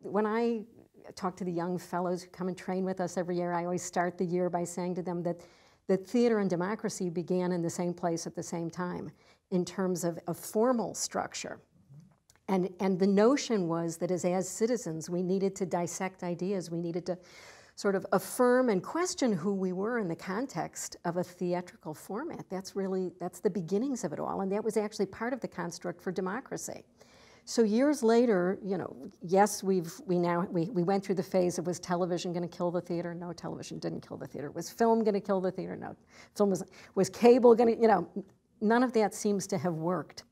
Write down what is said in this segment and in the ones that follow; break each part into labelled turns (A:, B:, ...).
A: when I talk to the young fellows who come and train with us every year, I always start the year by saying to them that, the theater and democracy began in the same place at the same time in terms of a formal structure. And, and the notion was that as, as citizens, we needed to dissect ideas, we needed to sort of affirm and question who we were in the context of a theatrical format. That's really, that's the beginnings of it all. And that was actually part of the construct for democracy. So years later, you know, yes, we've we now we, we went through the phase of was television going to kill the theater? No, television didn't kill the theater. Was film going to kill the theater? No, film was was cable going to you know, none of that seems to have worked,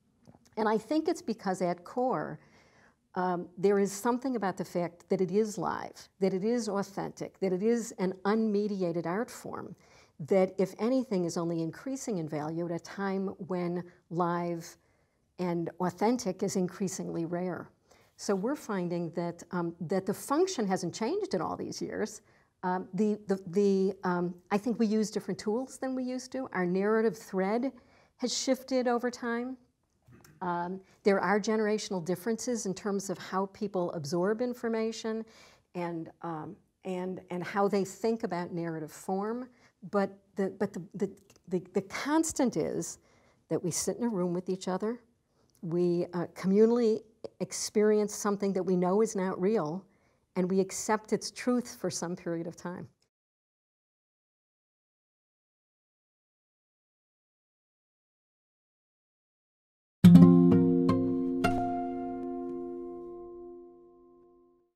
A: and I think it's because at core. Um, there is something about the fact that it is live, that it is authentic, that it is an unmediated art form, that if anything is only increasing in value at a time when live and authentic is increasingly rare. So we're finding that, um, that the function hasn't changed in all these years. Um, the, the, the, um, I think we use different tools than we used to. Our narrative thread has shifted over time. Um, there are generational differences in terms of how people absorb information and, um, and, and how they think about narrative form. But, the, but the, the, the, the constant is that we sit in a room with each other we uh, communally experience something that we know is not real, and we accept its truth for some period of time.